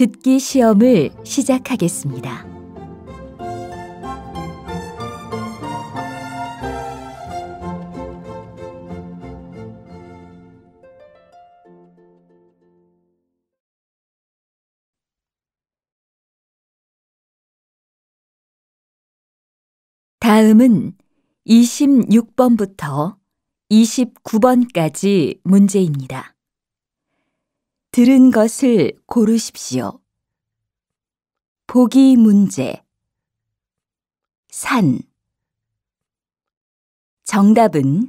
듣기 시험을 시작하겠습니다. 다음은 26번부터 29번까지 문제입니다. 들은 것을 고르십시오. 보기 문제. 산. 정답은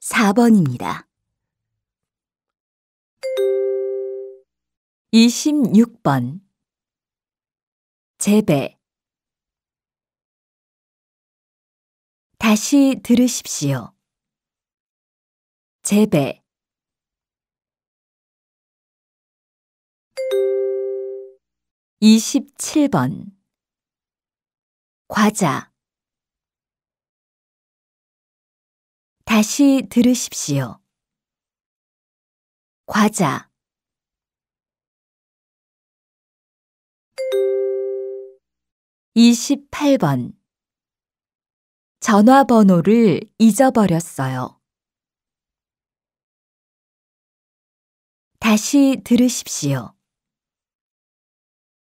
4번입니다. 26번. 재배. 다시 들으십시오. 재배. 27번 과자 다시 들으십시오. 과자 이십번 전화번호를 잊어버렸어요. 다시 들으십시오.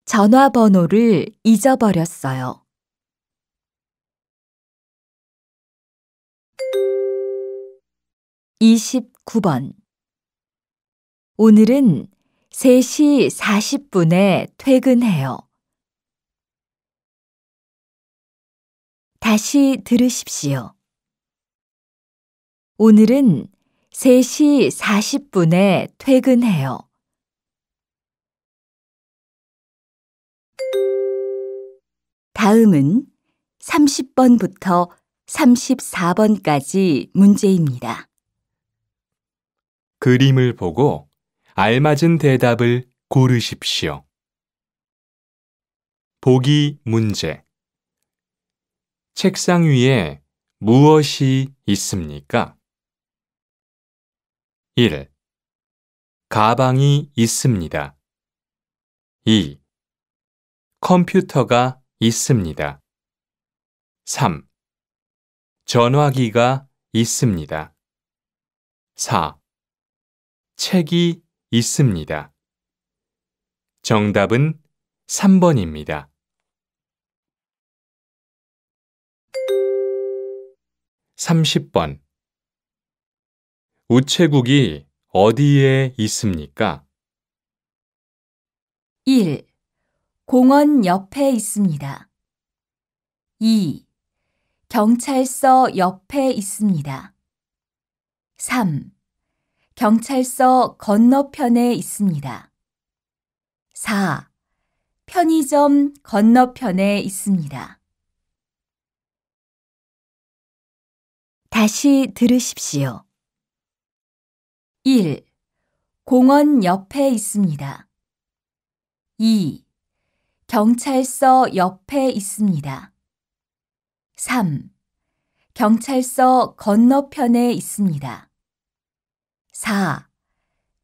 전화번호를 잊어버렸어요. 2 9번 오늘은 3시4 0 분에 퇴근해요. 다시 들으십시오. 오늘은 3시4 0 분에 퇴근해요. 다음은 30번부터 34번까지 문제입니다. 그림을 보고 알맞은 대답을 고르십시오. 보기 문제. 책상 위에 무엇이 있습니까? 1. 가방이 있습니다. 2. 컴퓨터가 있습니다. 3. 전화기가 있습니다. 4. 책이 있습니다. 정답은 3번입니다. 3 0번 우체국이 어디에 있습니까? 1. 공원 옆에 있습니다. 2. 경찰서 옆에 있습니다. 3. 경찰서 건너편에 있습니다. 4. 편의점 건너편에 있습니다. 다시 들으십시오. 1. 공원 옆에 있습니다. 2. 경찰서 옆에 있습니다. 3. 경찰서 건너편에 있습니다. 4.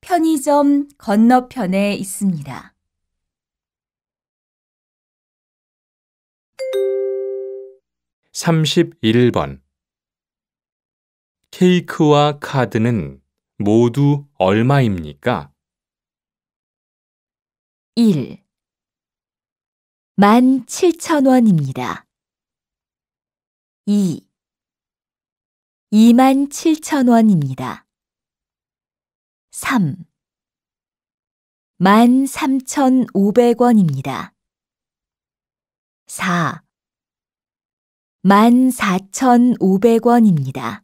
편의점 건너편에 있습니다. 31번 케이크와 카드는 모두 얼마입니까? 1. 17,000원입니다. 2. 27,000원입니다. 3. 13,500원입니다. 4. 14,500원입니다.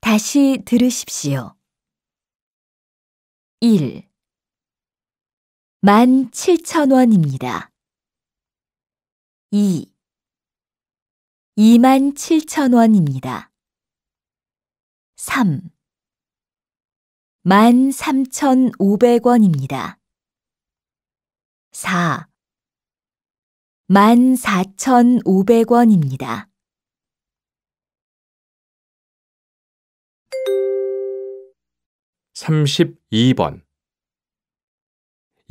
다시 들으십시오. 1. 17,000원입니다. 2. 27,000원입니다. 3. 13,500원입니다. 4. 14,500원입니다. 32번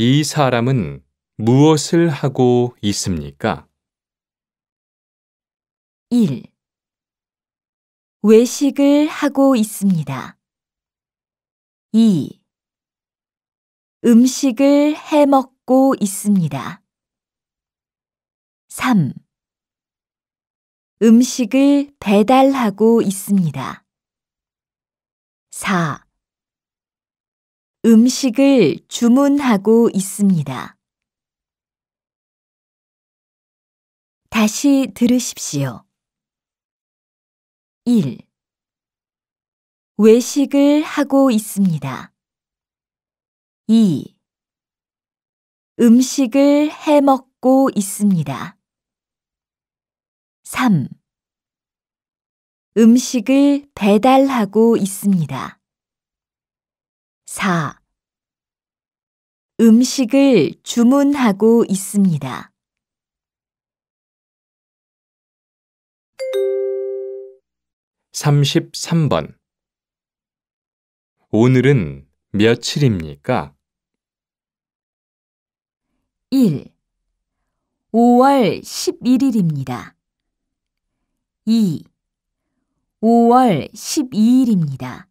이 사람은 무엇을 하고 있습니까? 1. 외식을 하고 있습니다. 2. 음식을 해 먹고 있습니다. 3. 음식을 배달하고 있습니다. 4. 음식을 주문하고 있습니다. 다시 들으십시오. 1. 외식을 하고 있습니다. 2. 음식을 해 먹고 있습니다. 3. 음식을 배달하고 있습니다. 4. 음식을 주문하고 있습니다. 33번 오늘은 며칠입니까? 1. 5월 11일입니다. 2. 5월 12일입니다.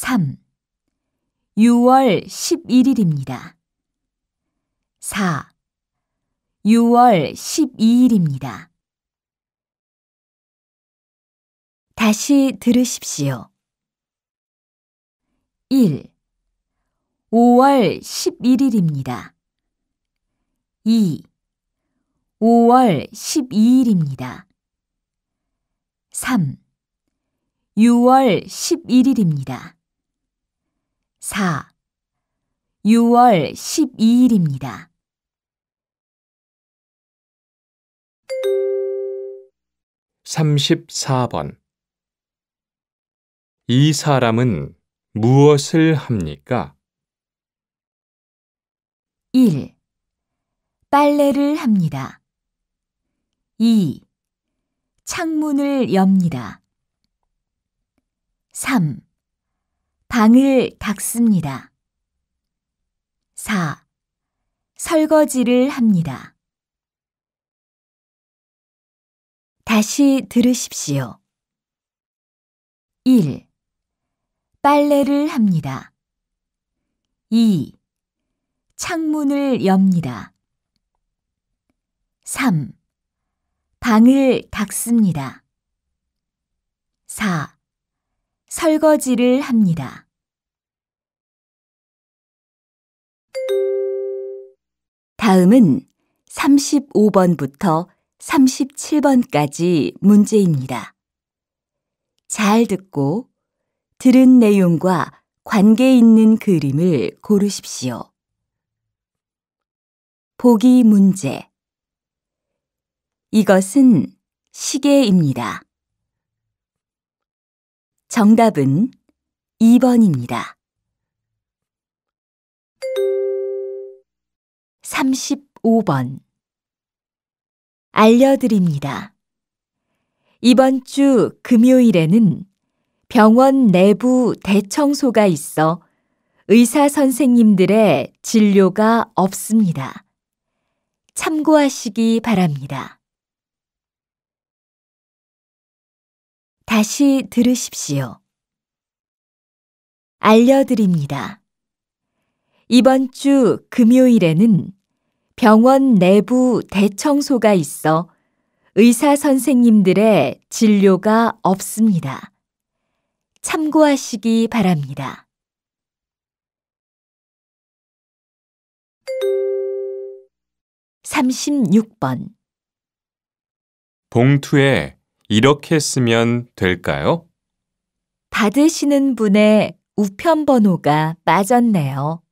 3. 6월 11일입니다. 4. 6월 12일입니다. 다시 들으십시오. 1. 5월 11일입니다. 2. 5월 12일입니다. 3. 6월 11일입니다. 4. 6월 12일입니다. 34번 이 사람은 무엇을 합니까? 1. 빨래를 합니다. 2. 창문을 엽니다. 3. 방을 닦습니다. 4. 설거지를 합니다. 다시 들으십시오. 1. 빨래를 합니다. 2. 창문을 엽니다. 3. 방을 닦습니다. 4. 설거지를 합니다. 다음은 35번부터 37번까지 문제입니다. 잘 듣고 들은 내용과 관계 있는 그림을 고르십시오. 보기 문제. 이것은 시계입니다. 정답은 2번입니다. 35번 알려드립니다. 이번 주 금요일에는 병원 내부 대청소가 있어 의사 선생님들의 진료가 없습니다. 참고하시기 바랍니다. 다시 들으십시오. 알려드립니다. 이번 주 금요일에는 병원 내부 대청소가 있어 의사 선생님들의 진료가 없습니다. 참고하시기 바랍니다. (36번) 봉투에 이렇게 쓰면 될까요? 받으시는 분의 우편 번호가 빠졌네요.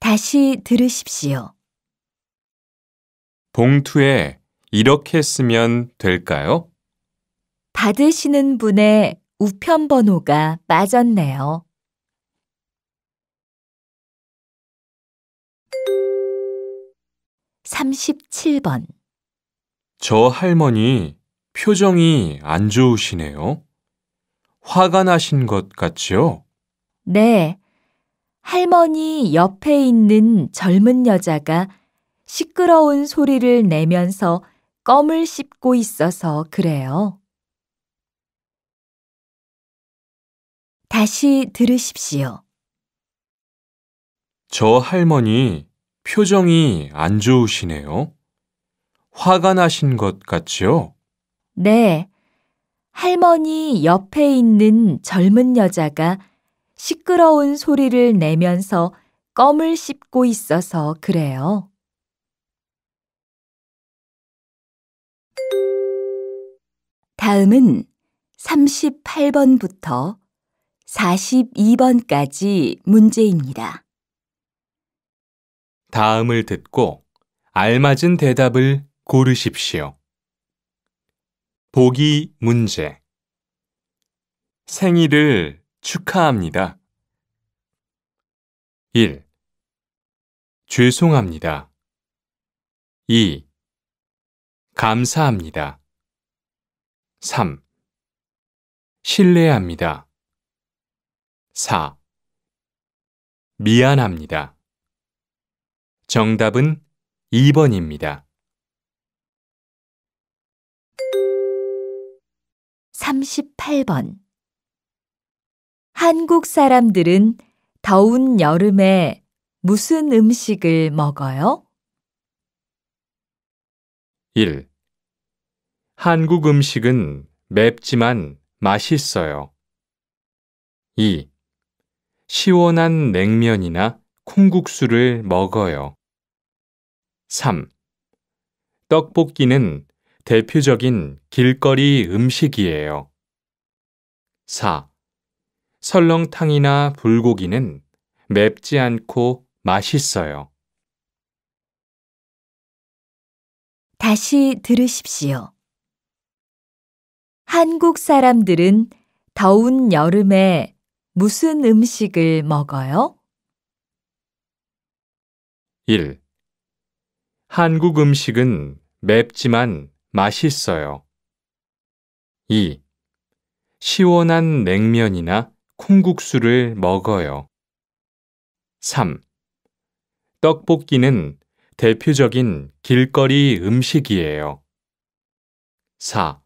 다시 들으십시오. 봉투에 이렇게 쓰면 될까요? 받으시는 분의 우편 번호가 빠졌네요. 삼십번 저 할머니 표정이 안 좋으시네요. 화가 나신 것 같지요? 네. 할머니 옆에 있는 젊은 여자가 시끄러운 소리를 내면서 껌을 씹고 있어서 그래요. 다시 들으십시오. 저 할머니 표정이 안 좋으시네요. 화가 나신 것 같지요? 네. 할머니 옆에 있는 젊은 여자가 시끄러운 소리를 내면서 껌을 씹고 있어서 그래요. 다음은 38번부터 42번까지 문제입니다. 다음을 듣고 알맞은 대답을 고르십시오. 보기 문제. 생일을 축하합니다. 1. 죄송합니다. 2. 감사합니다. 3. 실례합니다 4. 미안합니다. 정답은 2번입니다. 38번 한국 사람들은 더운 여름에 무슨 음식을 먹어요? 1. 한국 음식은 맵지만 맛있어요. 2. 시원한 냉면이나 콩국수를 먹어요. 3. 떡볶이는 대표적인 길거리 음식이에요. 4. 설렁탕이나 불고기는 맵지 않고 맛있어요. 다시 들으십시오. 한국 사람들은 더운 여름에 무슨 음식을 먹어요? 1. 한국 음식은 맵지만 맛있어요. 2. 시원한 냉면이나 콩국수를 먹어요. 3. 떡볶이는 대표적인 길거리 음식이에요. 4.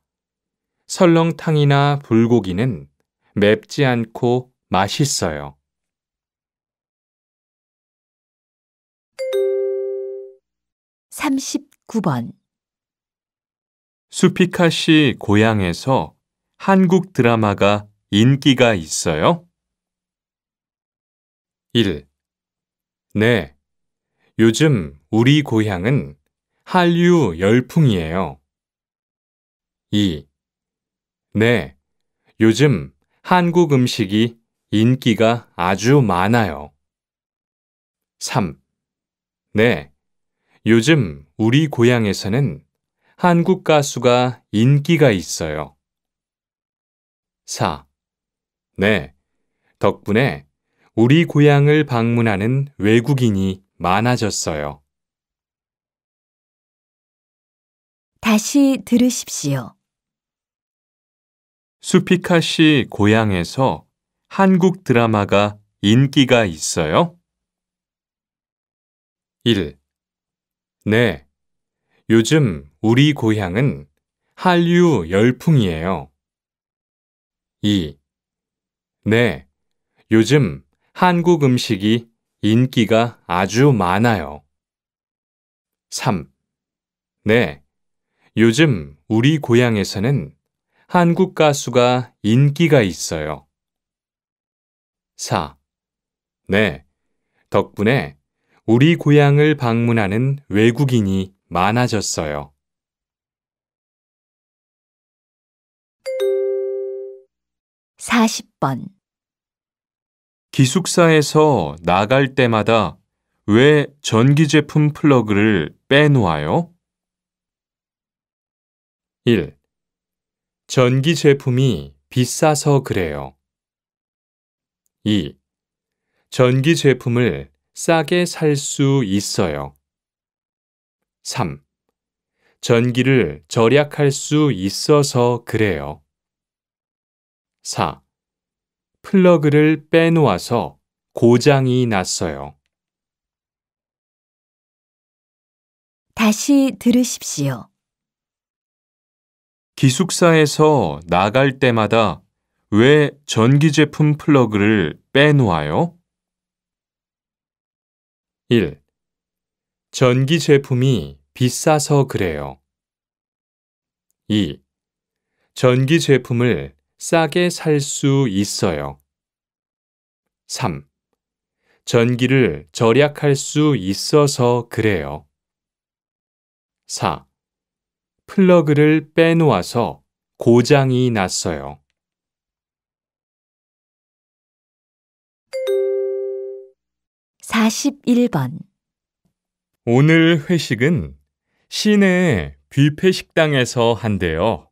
설렁탕이나 불고기는 맵지 않고 맛있어요. 3 9번 수피카 씨 고향에서 한국 드라마가 인기가 있어요? 1. 네. 요즘 우리 고향은 한류 열풍이에요. 2. 네. 요즘 한국 음식이 인기가 아주 많아요. 3. 네. 요즘 우리 고향에서는 한국 가수가 인기가 있어요. 4. 네. 덕분에 우리 고향을 방문하는 외국인이 많아졌어요. 다시 들으십시오. 수피카 씨 고향에서 한국 드라마가 인기가 있어요? 1. 네. 요즘 우리 고향은 한류 열풍이에요. 2. 네, 요즘 한국 음식이 인기가 아주 많아요. 3. 네, 요즘 우리 고향에서는 한국 가수가 인기가 있어요. 4. 네, 덕분에 우리 고향을 방문하는 외국인이 많아졌어요. 40번 기숙사에서 나갈 때마다 왜 전기 제품 플러그를 빼놓아요? 1. 전기 제품이 비싸서 그래요. 2. 전기 제품을 싸게 살 수 있어요. 3. 전기를 절약할 수 있어서 그래요. 4. 플러그를 빼놓아서 고장이 났어요. 다시 들으십시오. 기숙사에서 나갈 때마다 왜 전기제품 플러그를 빼놓아요? 1. 전기제품이 비싸서 그래요. 2. 전기제품을 싸게 살 수 있어요. 3. 전기를 절약할 수 있어서 그래요. 4. 플러그를 빼놓아서 고장이 났어요. 사십번 오늘 회식은 시내 뷔페 식당에서 한대요.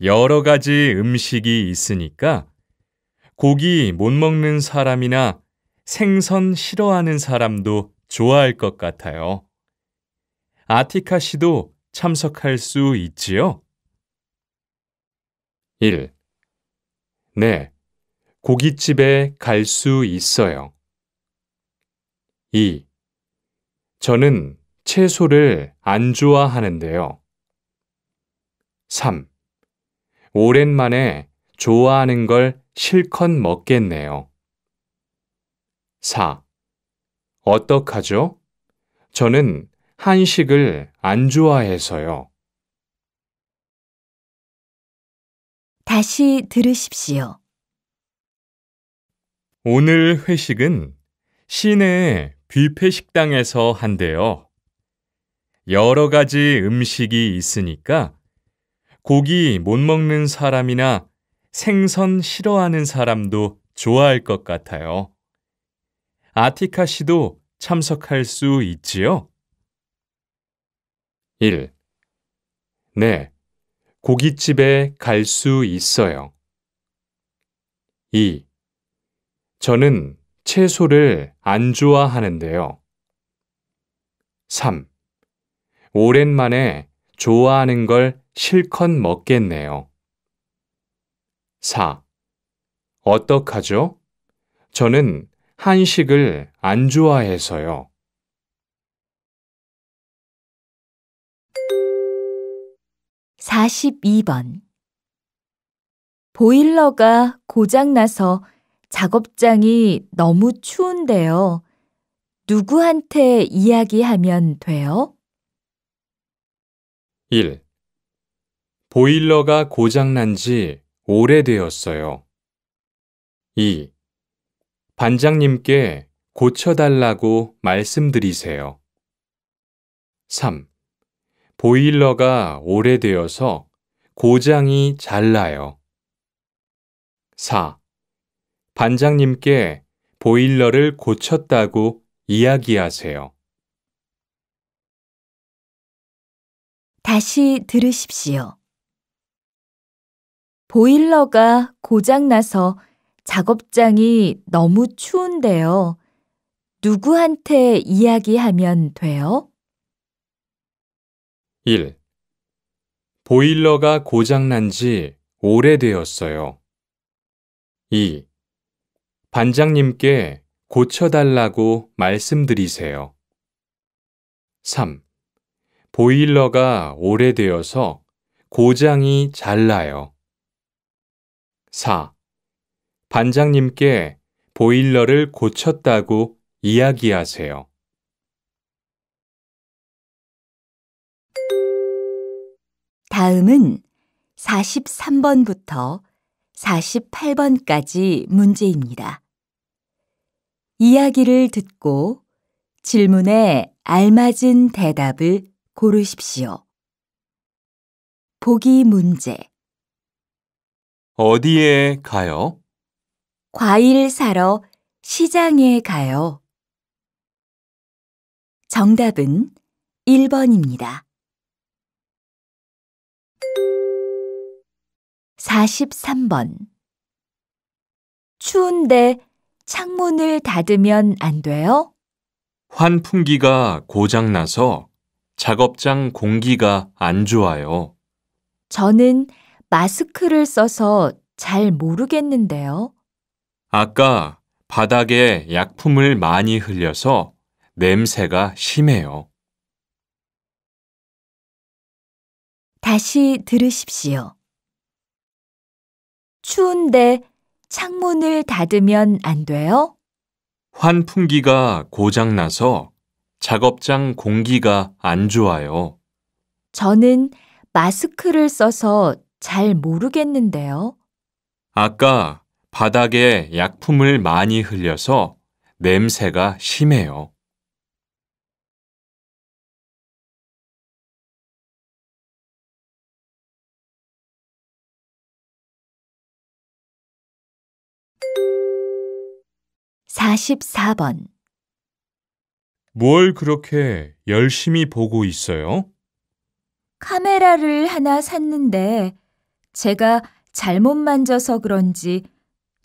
여러 가지 음식이 있으니까 고기 못 먹는 사람이나 생선 싫어하는 사람도 좋아할 것 같아요. 아티카 씨도 참석할 수 있지요? 1. 네, 고깃집에 갈 수 있어요. 2. 저는 채소를 안 좋아하는데요. 3. 오랜만에 좋아하는 걸 실컷 먹겠네요. 4. 어떡하죠? 저는 한식을 안 좋아해서요. 다시 들으십시오. 오늘 회식은 시내 뷔페 식당에서 한대요. 여러 가지 음식이 있으니까 고기 못 먹는 사람이나 생선 싫어하는 사람도 좋아할 것 같아요. 아티카 씨도 참석할 수 있지요? 1. 네, 고깃집에 갈 수 있어요. 2. 저는 채소를 안 좋아하는데요. 3. 오랜만에 좋아하는 걸 실컷 먹겠네요. 4. 어떡하죠? 저는 한식을 안 좋아해서요. 사십번 보일러가 고장나서 작업장이 너무 추운데요. 누구한테 이야기하면 돼요? 1. 보일러가 고장난 지 오래되었어요. 2. 반장님께 고쳐달라고 말씀드리세요. 3. 보일러가 오래되어서 고장이 잘 나요. 4. 반장님께 보일러를 고쳤다고 이야기하세요. 다시 들으십시오. 보일러가 고장나서 작업장이 너무 추운데요. 누구한테 이야기하면 돼요? 1. 보일러가 고장난 지 오래되었어요. 2. 반장님께 고쳐달라고 말씀드리세요. 3. 보일러가 오래되어서 고장이 잘 나요. 4. 반장님께 보일러를 고쳤다고 이야기하세요. 다음은 43번부터 48번까지 문제입니다. 이야기를 듣고 질문에 알맞은 대답을 고르십시오. 보기 문제. 어디에 가요? 과일 사러 시장에 가요. 정답은 1번입니다. 43번. 추운데 창문을 닫으면 안 돼요? 환풍기가 고장나서 작업장 공기가 안 좋아요. 저는 마스크를 써서 잘 모르겠는데요. 아까 바닥에 약품을 많이 흘려서 냄새가 심해요. 다시 들으십시오. 추운데 창문을 닫으면 안 돼요? 환풍기가 고장나서 작업장 공기가 안 좋아요. 저는 마스크를 써서 잘 모르겠는데요. 아까 바닥에 약품을 많이 흘려서 냄새가 심해요. (44번) 뭘 그렇게 열심히 보고 있어요? 카메라를 하나 샀는데 제가 잘못 만져서 그런지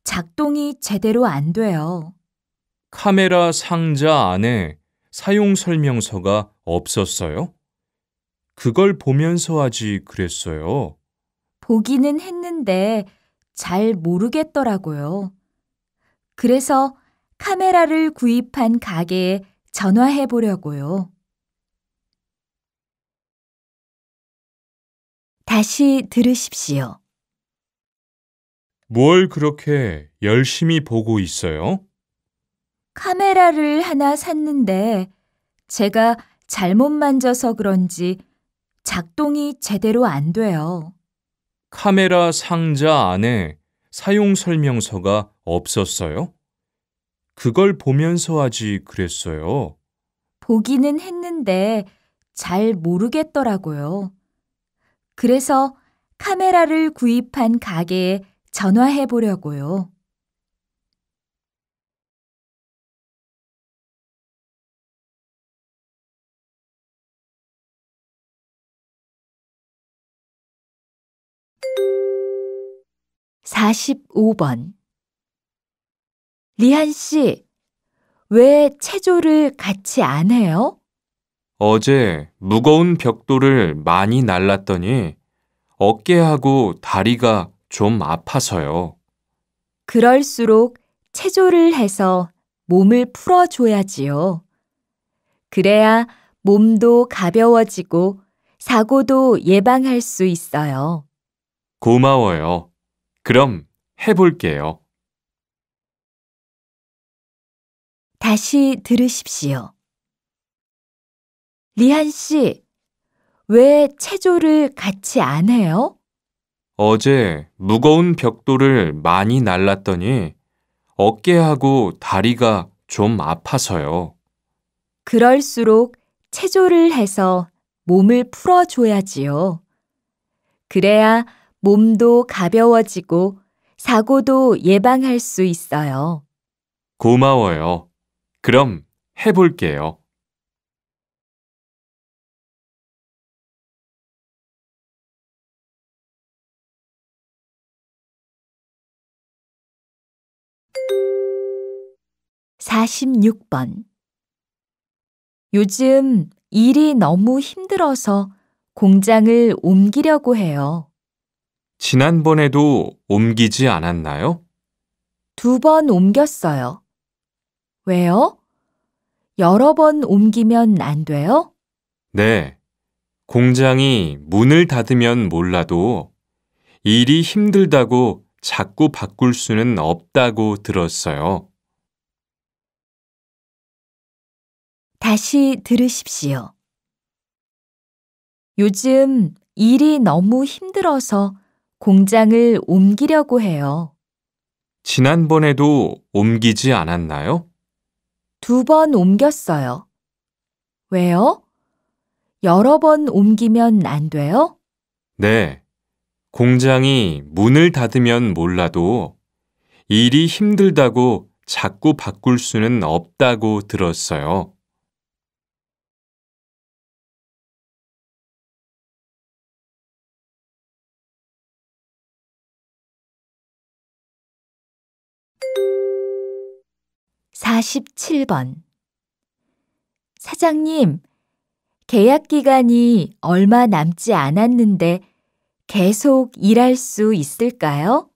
작동이 제대로 안 돼요. 카메라 상자 안에 사용 설명서가 없었어요? 그걸 보면서 하지 그랬어요. 보기는 했는데 잘 모르겠더라고요. 그래서 카메라를 구입한 가게에 전화해 보려고요. 다시 들으십시오. 뭘 그렇게 열심히 보고 있어요? 카메라를 하나 샀는데 제가 잘못 만져서 그런지 작동이 제대로 안 돼요. 카메라 상자 안에 사용 설명서가 없었어요? 그걸 보면서 하지 그랬어요. 보기는 했는데 잘 모르겠더라고요. 그래서 카메라를 구입한 가게에 전화해 보려고요. (45번) 리한 씨, 왜 체조를 같이 안 해요? 어제 무거운 벽돌을 많이 날랐더니 어깨하고 다리가 좀 아파서요. 그럴수록 체조를 해서 몸을 풀어줘야지요. 그래야 몸도 가벼워지고 사고도 예방할 수 있어요. 고마워요. 그럼 해볼게요. 다시 들으십시오. 리한 씨, 왜 체조를 같이 안 해요? 어제 무거운 벽돌을 많이 날랐더니 어깨하고 다리가 좀 아파서요. 그럴수록 체조를 해서 몸을 풀어줘야지요. 그래야 몸도 가벼워지고 사고도 예방할 수 있어요. 고마워요. 그럼 해볼게요. 사십번 요즘 일이 너무 힘들어서 공장을 옮기려고 해요. 지난번에도 옮기지 않았나요? 두 번 옮겼어요. 왜요? 여러 번 옮기면 안 돼요? 네. 공장이 문을 닫으면 몰라도 일이 힘들다고 자꾸 바꿀 수는 없다고 들었어요. 다시 들으십시오. 요즘 일이 너무 힘들어서 공장을 옮기려고 해요. 지난번에도 옮기지 않았나요? 두번 옮겼어요. 왜요? 여러 번 옮기면 안 돼요? 네. 공장이 문을 닫으면 몰라도 일이 힘들다고 자꾸 바꿀 수는 없다고 들었어요. 47번 사장님, 계약 기간이 얼마 남지 않았는데 계속 일할 수 있을까요?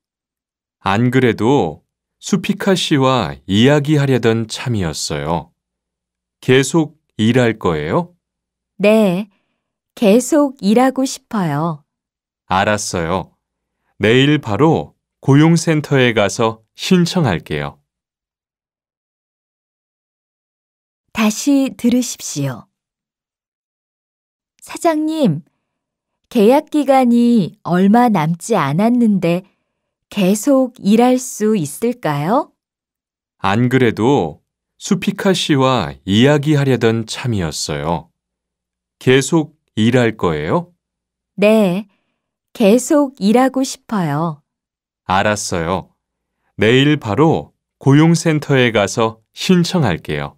안 그래도 수피카 씨와 이야기하려던 참이었어요. 계속 일할 거예요? 네, 계속 일하고 싶어요. 알았어요. 내일 바로 고용센터에 가서 신청할게요. 다시 들으십시오. 사장님, 계약 기간이 얼마 남지 않았는데 계속 일할 수 있을까요? 안 그래도 수피카 씨와 이야기하려던 참이었어요. 계속 일할 거예요? 네, 계속 일하고 싶어요. 알았어요. 내일 바로 고용센터에 가서 신청할게요.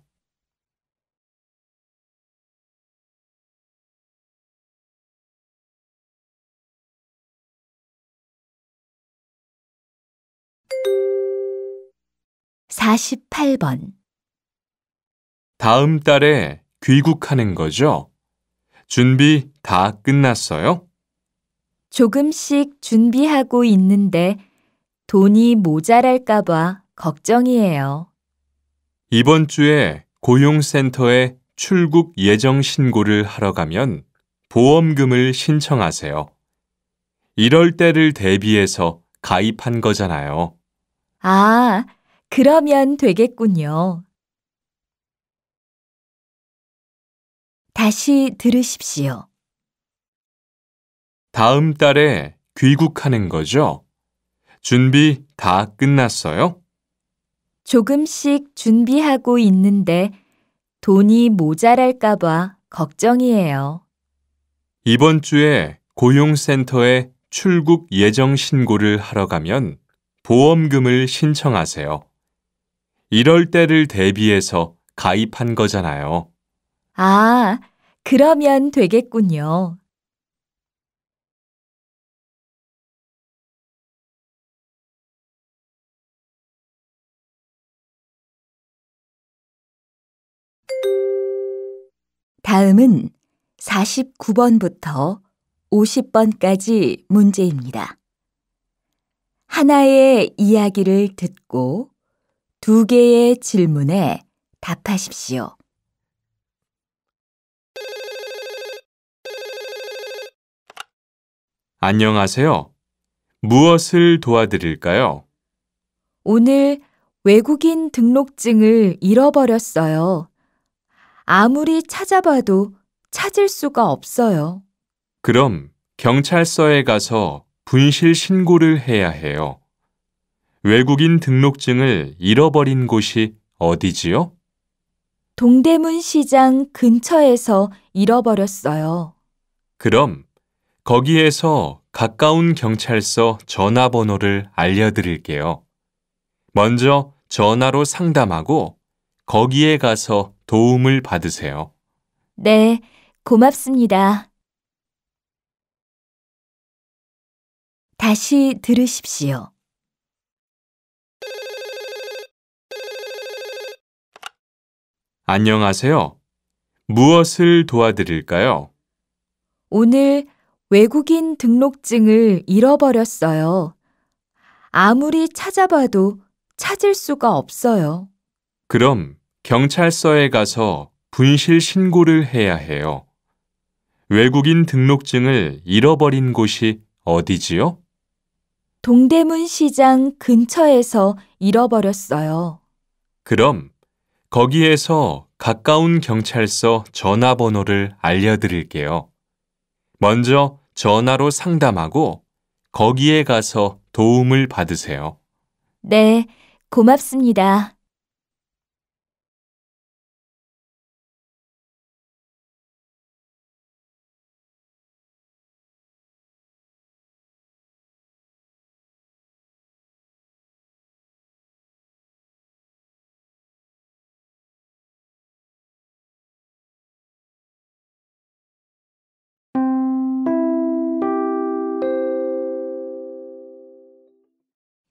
48번 다음 달에 귀국하는 거죠? 준비 다 끝났어요? 조금씩 준비하고 있는데 돈이 모자랄까봐 걱정이에요. 이번 주에 고용센터에 출국 예정 신고를 하러 가면 보험금을 신청하세요. 이럴 때를 대비해서 가입한 거잖아요. 아, 그러면 되겠군요. 다시 들으십시오. 다음 달에 귀국하는 거죠? 준비 다 끝났어요? 조금씩 준비하고 있는데 돈이 모자랄까봐 걱정이에요. 이번 주에 고용센터에 출국 예정 신고를 하러 가면 보험금을 신청하세요. 이럴 때를 대비해서 가입한 거잖아요. 아, 그러면 되겠군요. 다음은 49번부터 50번까지 문제입니다. 하나의 이야기를 듣고 두 개의 질문에 답하십시오. 안녕하세요. 무엇을 도와드릴까요? 오늘 외국인 등록증을 잃어버렸어요. 아무리 찾아봐도 찾을 수가 없어요. 그럼 경찰서에 가서 분실 신고를 해야 해요. 외국인 등록증을 잃어버린 곳이 어디지요? 동대문 시장 근처에서 잃어버렸어요. 그럼 거기에서 가까운 경찰서 전화번호를 알려드릴게요. 먼저 전화로 상담하고 거기에 가서 도움을 받으세요. 네, 고맙습니다. 다시 들으십시오. 안녕하세요. 무엇을 도와드릴까요? 오늘 외국인 등록증을 잃어버렸어요. 아무리 찾아봐도 찾을 수가 없어요. 그럼 경찰서에 가서 분실 신고를 해야 해요. 외국인 등록증을 잃어버린 곳이 어디지요? 동대문 시장 근처에서 잃어버렸어요. 그럼 거기에서 가까운 경찰서 전화번호를 알려드릴게요. 먼저 전화로 상담하고 거기에 가서 도움을 받으세요. 네, 고맙습니다.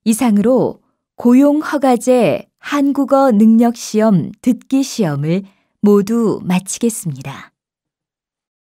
이상으로 고용허가제 한국어 능력시험 듣기 시험을 모두 마치겠습니다.